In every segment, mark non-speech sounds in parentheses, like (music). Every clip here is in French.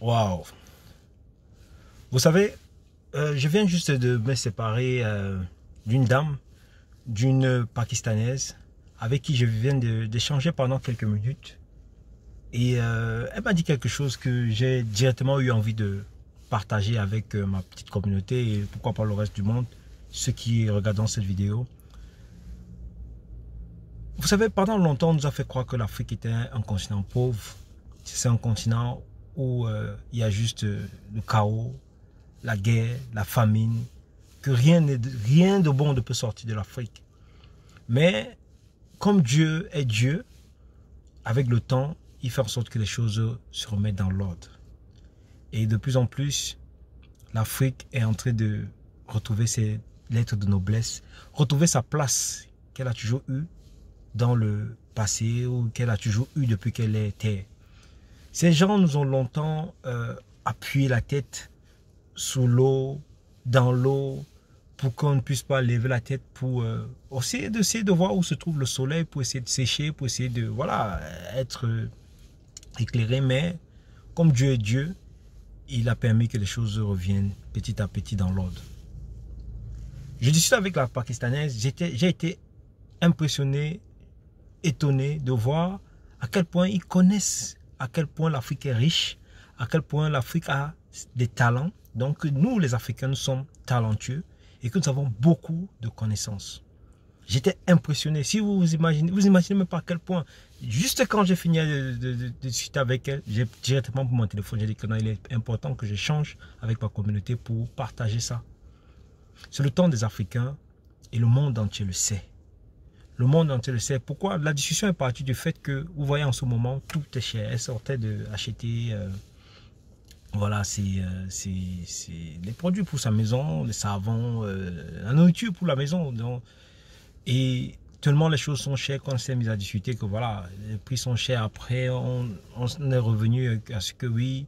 Waouh Vous savez, euh, je viens juste de me séparer euh, d'une dame, d'une pakistanaise, avec qui je viens d'échanger pendant quelques minutes. Et euh, elle m'a dit quelque chose que j'ai directement eu envie de partager avec ma petite communauté et pourquoi pas le reste du monde, ceux qui regardent cette vidéo. Vous savez, pendant longtemps, on nous a fait croire que l'Afrique était un continent pauvre. C'est un continent où euh, il y a juste euh, le chaos, la guerre, la famine, que rien, rien de bon ne peut sortir de l'Afrique. Mais comme Dieu est Dieu, avec le temps, il fait en sorte que les choses se remettent dans l'ordre. Et de plus en plus, l'Afrique est en train de retrouver ses lettres de noblesse, retrouver sa place qu'elle a toujours eue dans le passé ou qu'elle a toujours eue depuis qu'elle était ces gens nous ont longtemps euh, appuyé la tête sous l'eau, dans l'eau, pour qu'on ne puisse pas lever la tête pour euh, essayer, de, de, voir où se trouve le soleil, pour essayer de sécher, pour essayer de voilà, être euh, éclairé. Mais comme Dieu est Dieu, il a permis que les choses reviennent petit à petit dans l'ordre. Je dis ça avec la Pakistanaise, j'ai été impressionné, étonné de voir à quel point ils connaissent à quel point l'Afrique est riche, à quel point l'Afrique a des talents. Donc nous, les Africains, nous sommes talentueux et que nous avons beaucoup de connaissances. J'étais impressionné. Si vous vous imaginez, vous imaginez même par quel point, juste quand j'ai fini de, discuter avec elle, j'ai directement pour mon téléphone, j'ai dit que non, il est important que j'échange avec ma communauté pour partager ça. C'est le temps des Africains et le monde entier le sait. Le monde entier le sait. Pourquoi La discussion est partie du fait que, vous voyez en ce moment, tout est cher. Elle sortait d'acheter acheter, euh, voilà, c'est des euh, produits pour sa maison, les savons, euh, la nourriture pour la maison. Donc, et tellement les choses sont chères qu'on s'est mis à discuter que voilà, les prix sont chers. Après, on, on est revenu à ce que oui,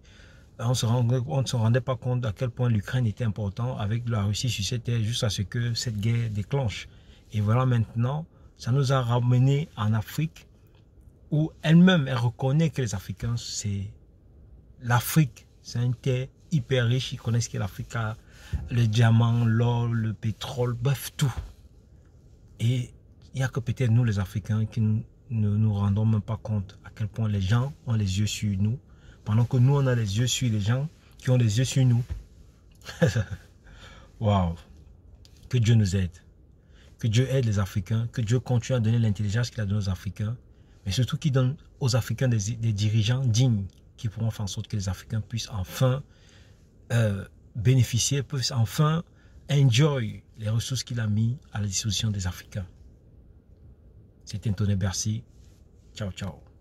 on se on ne se rendait pas compte à quel point l'Ukraine était importante avec la Russie c'était juste à jusqu'à ce que cette guerre déclenche. Et voilà maintenant, ça nous a ramené en Afrique où elle-même, elle reconnaît que les Africains, c'est l'Afrique, c'est un terre hyper riche, ils connaissent que l'Afrique a le diamant, l'or, le pétrole, bref, tout. Et il n'y a que peut-être nous, les Africains, qui ne nous rendons même pas compte à quel point les gens ont les yeux sur nous, pendant que nous, on a les yeux sur les gens qui ont les yeux sur nous. (laughs) Waouh! Que Dieu nous aide que Dieu aide les Africains, que Dieu continue à donner l'intelligence qu'il a donnée aux Africains, mais surtout qu'il donne aux Africains des, dirigeants dignes qui pourront faire en sorte que les Africains puissent enfin euh, bénéficier, puissent enfin enjoy les ressources qu'il a mises à la disposition des Africains. C'était Antoine Bercy. Ciao, ciao.